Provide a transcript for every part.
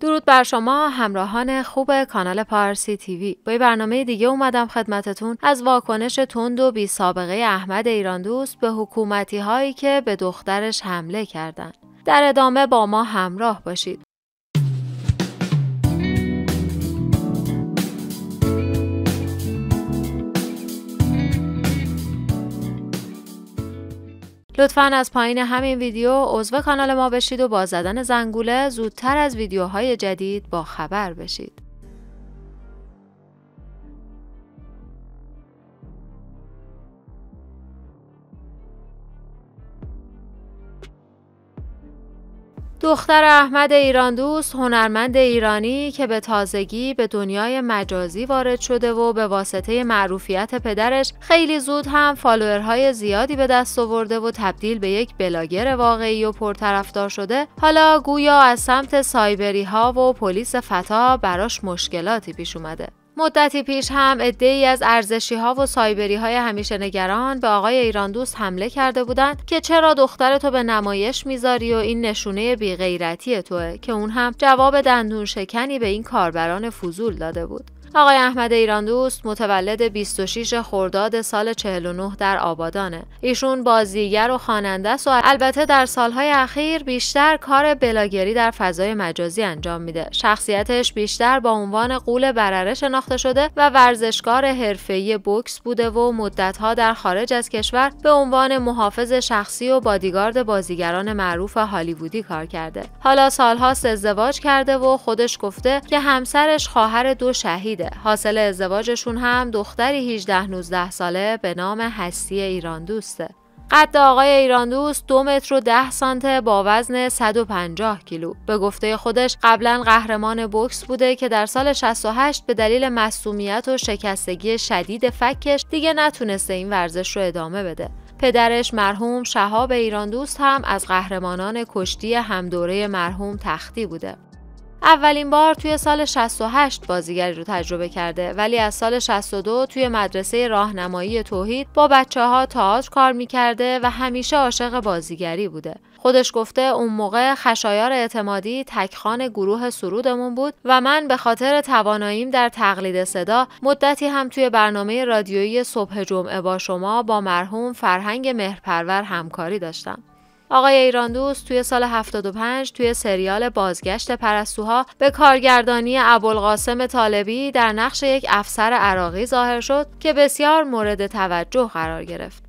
درود بر شما همراهان خوب کانال پارسی تیوی با برنامه دیگه اومدم خدمتتون از واکنش تند و بی سابقه احمد ایراندوست به حکومتی هایی که به دخترش حمله کردند. در ادامه با ما همراه باشید لطفا از پایین همین ویدیو عضو کانال ما بشید و با زدن زنگوله زودتر از ویدیوهای جدید با خبر بشید. دختر احمد دوست هنرمند ایرانی که به تازگی به دنیای مجازی وارد شده و به واسطه معروفیت پدرش خیلی زود هم فالوورهای زیادی به دست آورده و تبدیل به یک بلاگر واقعی و پرطرفدار شده حالا گویا از سمت سایبری ها و پلیس فتا براش مشکلاتی پیش اومده مدتی پیش هم ای از ارزشی ها و سایبری های همیشه نگران به آقای ایران دوست حمله کرده بودند که چرا دختر تو به نمایش میذاری و این نشونه غیرتی توه که اون هم جواب دندون شکنی به این کاربران فضول داده بود آقای احمد دوست متولد 26 خرداد سال 49 در آبادانه. ایشون بازیگر و خواننده است و البته در سالهای اخیر بیشتر کار بلاگری در فضای مجازی انجام میده. شخصیتش بیشتر با عنوان قول برره شناخته شده و ورزشکار حرفه‌ای بوکس بوده و مدتها در خارج از کشور به عنوان محافظ شخصی و بادیگارد بازیگران معروف هالیوودی کار کرده. حالا سالهاست ازدواج کرده و خودش گفته که همسرش خواهر دو شهید حاصل ازدواجشون هم دختری 18 19 ساله به نام هستی ایران دوسته قد آقای ایران دوست دو متر و ده سانته با وزن 150 کیلو به گفته خودش قبلا قهرمان بوکس بوده که در سال 68 به دلیل مصومیت و شکستگی شدید فکش دیگه نتونسته این ورزش رو ادامه بده پدرش مرحوم شهاب دوست هم از قهرمانان کشتی همدوره مرحوم تختی بوده اولین بار توی سال 68 بازیگری رو تجربه کرده ولی از سال 62 توی مدرسه راهنمایی توحید با بچه ها تئاتر کار میکرده و همیشه عاشق بازیگری بوده. خودش گفته اون موقع خشایار اعتمادی تکخان گروه سرودمون بود و من به خاطر تواناییم در تقلید صدا مدتی هم توی برنامه رادیویی صبح جمعه با شما با مرحوم فرهنگ مهرپرور همکاری داشتم. آقای دوست توی سال 75 توی سریال بازگشت پرستوها به کارگردانی ابوالقاسم طالبی در نقش یک افسر عراقی ظاهر شد که بسیار مورد توجه قرار گرفت.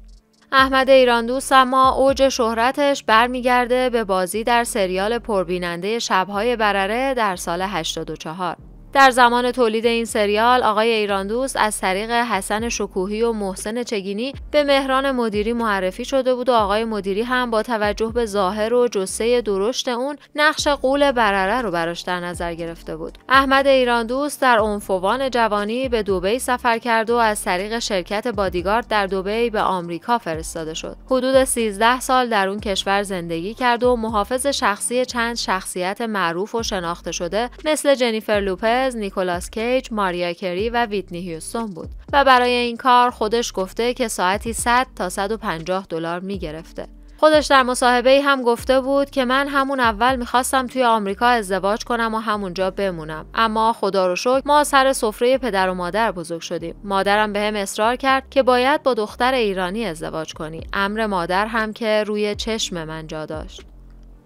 احمد دوست اما اوج شهرتش برمیگرده به بازی در سریال پربیننده شبهای برره در سال 84. در زمان تولید این سریال آقای ایراندوست از طریق حسن شکوهی و محسن چگینی به مهران مدیری معرفی شده بود و آقای مدیری هم با توجه به ظاهر و جسه درشت اون نقش قول برره رو براش در نظر گرفته بود احمد ایراندوست در عنفوان جوانی به دوبی سفر کرد و از طریق شرکت بادیگارد در دوبی به آمریکا فرستاده شد حدود 13 سال در اون کشور زندگی کرد و محافظ شخصی چند شخصیت معروف و شناخته شده مثل جنیفر لوپر لوپز، نیکولاس کیج، ماریا کری و ویتنی هیوستون بود و برای این کار خودش گفته که ساعتی 100 تا 150 دلار می گرفته. خودش در مصاحبه هم گفته بود که من همون اول میخواستم توی آمریکا ازدواج کنم و همونجا بمونم اما خدا رو شکر ما سر سفره پدر و مادر بزرگ شدیم مادرم بهم هم اصرار کرد که باید با دختر ایرانی ازدواج کنی امر مادر هم که روی چشم من جا داشت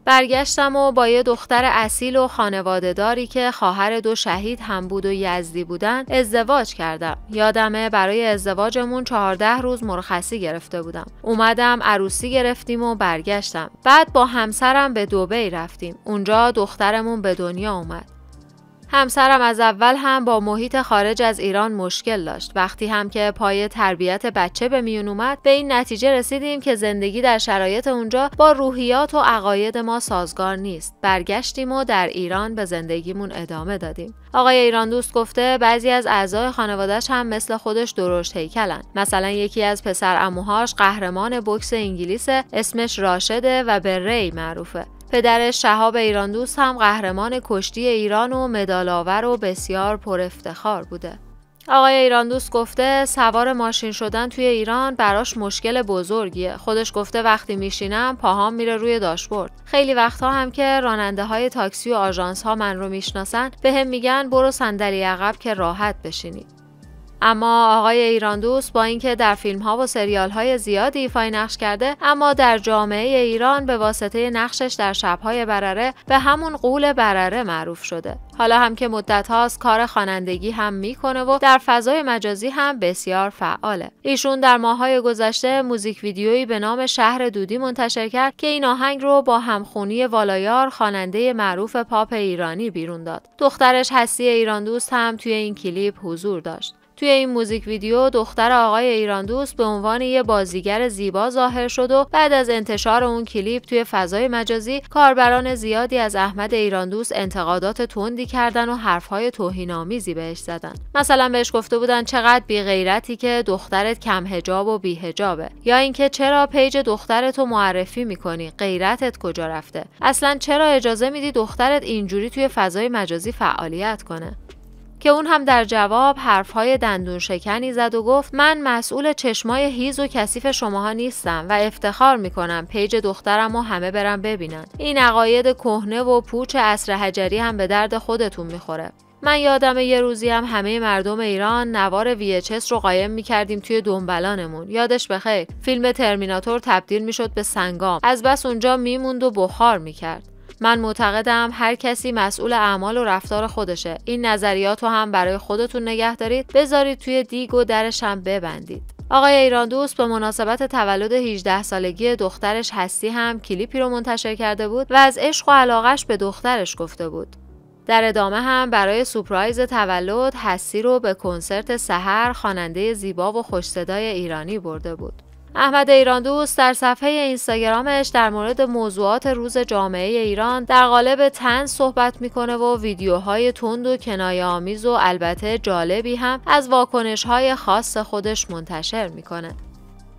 برگشتم و با یه دختر اصیل و خانواده داری که خواهر دو شهید هم بود و یزدی بودن ازدواج کردم یادمه برای ازدواجمون چهارده روز مرخصی گرفته بودم اومدم عروسی گرفتیم و برگشتم بعد با همسرم به دوبی رفتیم اونجا دخترمون به دنیا اومد همسرم از اول هم با محیط خارج از ایران مشکل داشت وقتی هم که پای تربیت بچه به میون اومد به این نتیجه رسیدیم که زندگی در شرایط اونجا با روحیات و عقاید ما سازگار نیست برگشتیم و در ایران به زندگیمون ادامه دادیم آقای ایران دوست گفته بعضی از اعضای خانوادهش هم مثل خودش درشت هیکلن مثلا یکی از پسر اموهاش قهرمان بکس انگلیس اسمش راشده و به ری معروفه پدر شهاب ایراندوست هم قهرمان کشتی ایران و مدالآور و بسیار پر افتخار بوده. آقای ایراندوست گفته سوار ماشین شدن توی ایران براش مشکل بزرگیه. خودش گفته وقتی میشینم پاهام میره روی داشبورد. خیلی وقتها هم که راننده های تاکسی و آژانس ها من رو میشناسن به هم میگن برو صندلی عقب که راحت بشینید. اما آقای ایران دوست با اینکه در فیلم ها و سریال های زیادی ایفای نقش کرده اما در جامعه ایران به واسطه نقشش در های برره به همون قول برره معروف شده حالا هم که مدت هاست کار خوانندگی هم میکنه و در فضای مجازی هم بسیار فعاله ایشون در های گذشته موزیک ویدیویی به نام شهر دودی منتشر کرد که این آهنگ رو با همخونی والایار خواننده معروف پاپ ایرانی بیرون داد دخترش هستی دوست هم توی این کلیپ حضور داشت توی این موزیک ویدیو دختر آقای ایران دوست به عنوان یه بازیگر زیبا ظاهر شد و بعد از انتشار اون کلیپ توی فضای مجازی کاربران زیادی از احمد ایران دوست انتقادات تندی کردن و حرفهای آمیزی بهش زدن مثلا بهش گفته بودن چقدر بی غیرتی که دخترت کم حجاب و بی حجابه یا اینکه چرا پیج دخترتو معرفی میکنی غیرتت کجا رفته اصلا چرا اجازه میدی دخترت اینجوری توی فضای مجازی فعالیت کنه که اون هم در جواب حرفهای دندون شکنی زد و گفت من مسئول چشمای هیز و کثیف شماها نیستم و افتخار میکنم پیج دخترم و همه برم ببینن این عقاید کهنه و پوچ اصر حجری هم به درد خودتون میخوره من یادم یه روزی هم همه مردم ایران نوار VHS رو قایم میکردیم توی دنبلانمون یادش بخیر فیلم ترمیناتور تبدیل میشد به سنگام از بس اونجا میموند و بخار میکرد من معتقدم هر کسی مسئول اعمال و رفتار خودشه این نظریات رو هم برای خودتون نگه دارید بذارید توی دیگ و درش هم ببندید آقای ایران دوست به مناسبت تولد 18 سالگی دخترش هستی هم کلیپی رو منتشر کرده بود و از عشق و علاقش به دخترش گفته بود. در ادامه هم برای سپرایز تولد هستی رو به کنسرت سهر خواننده زیبا و خوش صدای ایرانی برده بود. احمد ایراندوست در صفحه اینستاگرامش در مورد موضوعات روز جامعه ایران در قالب تن صحبت میکنه و ویدیوهای تند و کنایه آمیز و البته جالبی هم از واکنش های خاص خودش منتشر میکنه.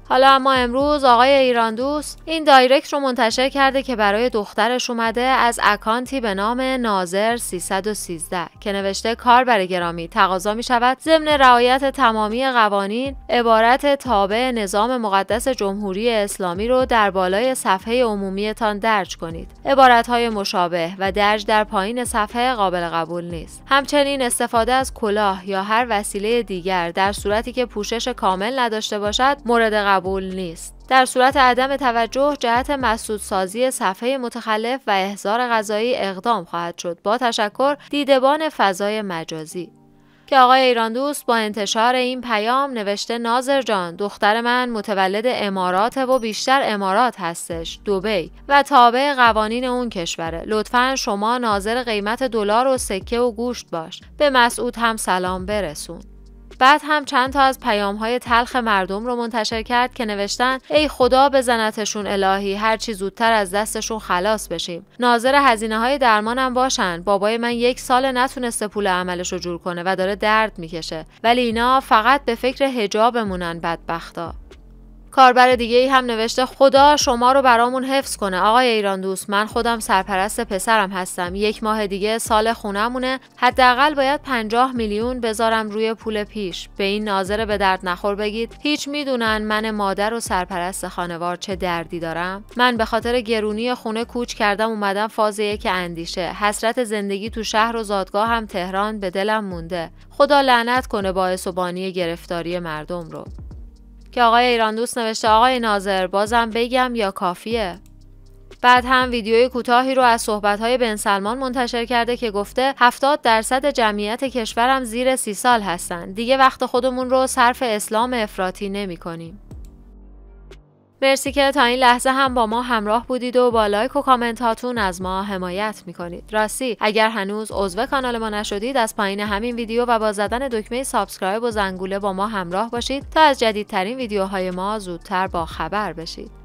حالا اما امروز آقای دوست این دایرکت رو منتشر کرده که برای دخترش اومده از اکانتی به نام ناظر 313 که نوشته کار برای گرامی تقاضا می شود ضمن رعایت تمامی قوانین عبارت تابع نظام مقدس جمهوری اسلامی رو در بالای صفحه عمومیتان درج کنید عبارت های مشابه و درج در پایین صفحه قابل قبول نیست همچنین استفاده از کلاه یا هر وسیله دیگر در صورتی که پوشش کامل نداشته باشد مورد قبول نیست. در صورت عدم توجه جهت مسدود سازی صفحه متخلف و احضار غذایی اقدام خواهد شد با تشکر دیدبان فضای مجازی که آقای دوست با انتشار این پیام نوشته ناظر جان دختر من متولد امارات و بیشتر امارات هستش دوبی و تابع قوانین اون کشوره لطفا شما ناظر قیمت دلار و سکه و گوشت باش به مسعود هم سلام برسون بعد هم چند تا از پیام های تلخ مردم رو منتشر کرد که نوشتن ای خدا بزنتشون الهی هر چی زودتر از دستشون خلاص بشیم ناظر هزینه های درمانم باشن بابای من یک سال نتونسته پول عملش رو جور کنه و داره درد میکشه ولی اینا فقط به فکر هجابمونن بدبختا کاربر دیگه ای هم نوشته خدا شما رو برامون حفظ کنه آقای ایران دوست من خودم سرپرست پسرم هستم یک ماه دیگه سال خونمونه حداقل باید 50 میلیون بذارم روی پول پیش به این ناظر به درد نخور بگید هیچ میدونن من مادر و سرپرست خانوار چه دردی دارم من به خاطر گرونی خونه کوچ کردم اومدم فاز یک اندیشه حسرت زندگی تو شهر و زادگاه هم تهران به دلم مونده خدا لعنت کنه باعث و بانی گرفتاری مردم رو که آقای ایران دوست نوشته آقای ناظر بازم بگم یا کافیه بعد هم ویدیوی کوتاهی رو از صحبت‌های بن سلمان منتشر کرده که گفته 70 درصد جمعیت کشورم زیر سی سال هستن دیگه وقت خودمون رو صرف اسلام افراطی نمی‌کنیم مرسی که تا این لحظه هم با ما همراه بودید و با لایک و کامنت هاتون از ما حمایت میکنید راستی اگر هنوز عضو کانال ما نشدید از پایین همین ویدیو و با زدن دکمه سابسکرایب و زنگوله با ما همراه باشید تا از جدیدترین ویدیوهای ما زودتر با خبر بشید